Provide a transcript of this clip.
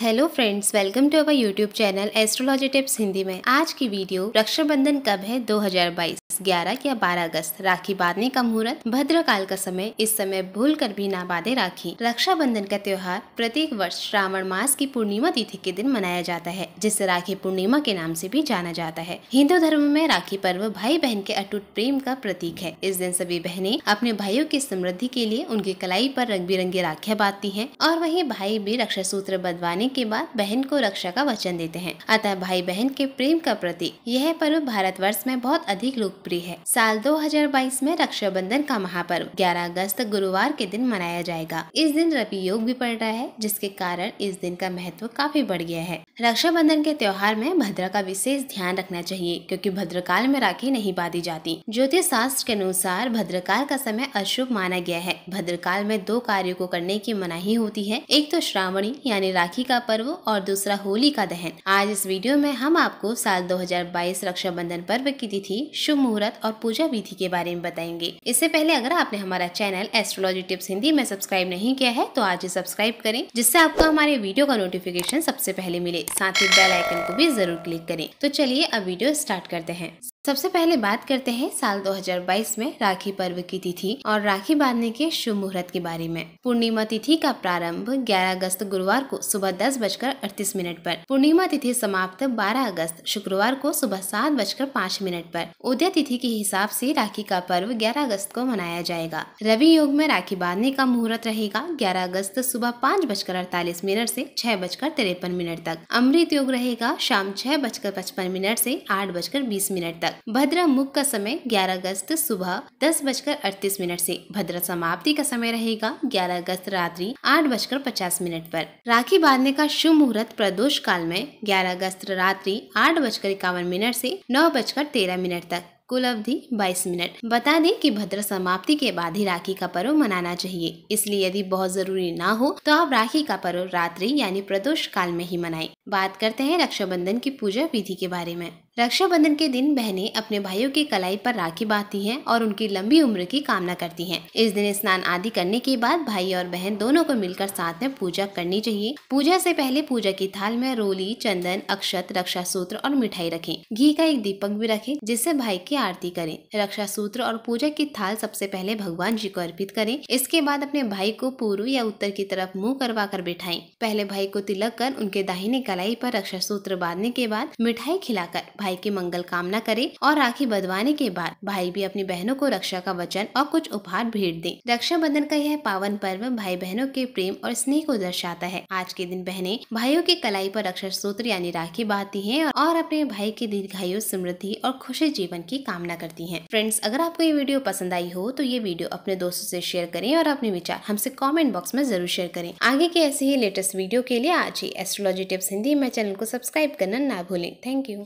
Hello friends welcome to our YouTube channel astrology tips Hindi में आज की वीडियो रक्षाबंधन कब है 2022 11 या 12 अगस्त राखी बांधने का मुहूर्त भद्र काल का समय इस समय भूल कर भी ना बांधे राखी रक्षाबंधन का त्योहार प्रत्येक वर्ष श्रावण मास की पूर्णिमा तिथि के दिन मनाया जाता है जिसे राखी पूर्णिमा के नाम से भी जाना जाता है हिंदू धर्म में राखी पर्व भाई बहन के अटूट प्रेम का प्रतीक है इस दिन सभी बहने अपने भाइयों की समृद्धि के लिए उनकी कलाई पर रंग बिरंगी राखियां बांधती है और वही भाई भी रक्षा सूत्र बदवाने जाने के बाद बहन को रक्षा का वचन देते हैं अतः भाई बहन के प्रेम का प्रतीक यह पर्व वर्ष में बहुत अधिक लोकप्रिय है साल 2022 में रक्षाबंधन का महापर्व 11 अगस्त गुरुवार के दिन मनाया जाएगा इस दिन रवि योग भी पड़ रहा है जिसके कारण इस दिन का महत्व काफी बढ़ गया है रक्षाबंधन के त्योहार में भद्रा का विशेष ध्यान रखना चाहिए क्योंकि भद्रकाल में राखी नहीं बांधी जाती ज्योतिष शास्त्र के अनुसार भद्रकाल का समय अशुभ माना गया है भद्रकाल में दो कार्यो को करने की मनाही होती है एक तो श्रावणी यानी राखी का का पर्व और दूसरा होली का दहन आज इस वीडियो में हम आपको साल 2022 रक्षाबंधन पर्व की तिथि शुभ मुहूर्त और पूजा विधि के बारे में बताएंगे इससे पहले अगर आपने हमारा चैनल एस्ट्रोलॉजी टिप्स हिंदी में सब्सक्राइब नहीं किया है तो आज ही सब्सक्राइब करें जिससे आपको हमारे वीडियो का नोटिफिकेशन सबसे पहले मिले साथ ही बेलाइकन को भी जरूर क्लिक करें तो चलिए अब वीडियो स्टार्ट करते हैं सबसे पहले बात करते हैं साल 2022 में राखी पर्व की तिथि और राखी बांधने के शुभ मुहूर्त के बारे में पूर्णिमा तिथि का प्रारंभ 11 अगस्त गुरुवार को सुबह दस बजकर अड़तीस मिनट पर पूर्णिमा तिथि समाप्त 12 अगस्त शुक्रवार को सुबह सात बजकर पाँच मिनट पर उदय तिथि के हिसाब से राखी का पर्व 11 अगस्त को मनाया जाएगा रवि योग में राखी बांधने का मुहूर्त रहेगा ग्यारह अगस्त सुबह पाँच बजकर अड़तालीस मिनट ऐसी छह बजकर तिरपन मिनट तक अमृत योग रहेगा शाम छह बजकर पचपन मिनट ऐसी आठ बजकर बीस मिनट तक तक भद्रा मुख का समय 11 अगस्त सुबह दस बजकर अड़तीस मिनट ऐसी भद्रा समाप्ति का समय रहेगा 11 अगस्त रात्रि आठ बजकर पचास मिनट पर राखी बांधने का शुभ मुहूर्त प्रदोष काल में 11 अगस्त रात्रि आठ बजकर इक्यावन मिनट ऐसी नौ बजकर तेरह मिनट तक कुल अवधि 22 मिनट बता दें कि भद्र समाप्ति के बाद ही राखी का पर्व मनाना चाहिए इसलिए यदि बहुत जरूरी ना हो तो आप राखी का पर्व रात्रि यानी प्रदोष काल में ही मनाएं। बात करते हैं रक्षाबंधन की पूजा विधि के बारे में रक्षाबंधन के दिन बहनें अपने भाइयों की कलाई पर राखी बांधती हैं और उनकी लंबी उम्र की कामना करती हैं। इस दिन स्नान आदि करने के बाद भाई और बहन दोनों को मिलकर साथ में पूजा करनी चाहिए पूजा से पहले पूजा की थाल में रोली चंदन अक्षत रक्षा सूत्र और मिठाई रखें घी का एक दीपक भी रखें जिससे भाई की आरती करें रक्षा सूत्र और पूजा की थाल सबसे पहले भगवान जी को अर्पित करें इसके बाद अपने भाई को पूर्व या उत्तर की तरफ मुँह करवा कर पहले भाई को तिलक कर उनके दाहिने कलाई पर रक्षा सूत्र बांधने के बाद मिठाई खिलाकर भाई की मंगल कामना करे और राखी बधवाने के बाद भाई भी अपनी बहनों को रक्षा का वचन और कुछ उपहार भेंट दे रक्षाबंधन का यह पावन पर्व भाई बहनों के प्रेम और स्नेह को दर्शाता है आज के दिन बहने भाइयों की कलाई पर रक्षा सूत्र यानी राखी बांधती है और अपने भाई की दीर्घायु समृद्धि और खुशी जीवन की कामना करती है फ्रेंड्स अगर आपको ये वीडियो पसंद आई हो तो ये वीडियो अपने दोस्तों से शेयर करें और अपने विचार हमसे कमेंट बॉक्स में जरूर शेयर करें आगे के ऐसे ही लेटेस्ट वीडियो के लिए आज ही एस्ट्रोलॉजी टिप्स हिंदी मेरे चैनल को सब्सक्राइब करना ना भूलें थैंक यू